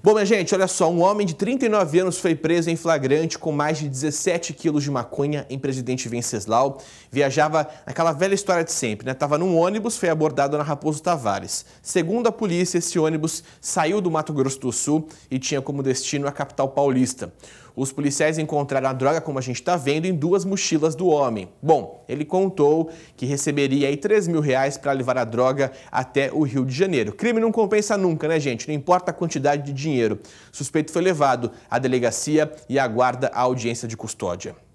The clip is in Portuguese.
Bom, minha gente, olha só, um homem de 39 anos foi preso em flagrante com mais de 17 quilos de maconha em Presidente Venceslau. Viajava aquela velha história de sempre, né? Tava num ônibus, foi abordado na Raposo Tavares. Segundo a polícia, esse ônibus saiu do Mato Grosso do Sul e tinha como destino a capital paulista. Os policiais encontraram a droga, como a gente está vendo, em duas mochilas do homem. Bom, ele contou que receberia aí 3 mil reais para levar a droga até o Rio de Janeiro. Crime não compensa nunca, né, gente? Não importa a quantidade de dinheiro dinheiro. O suspeito foi levado à delegacia e aguarda a audiência de custódia.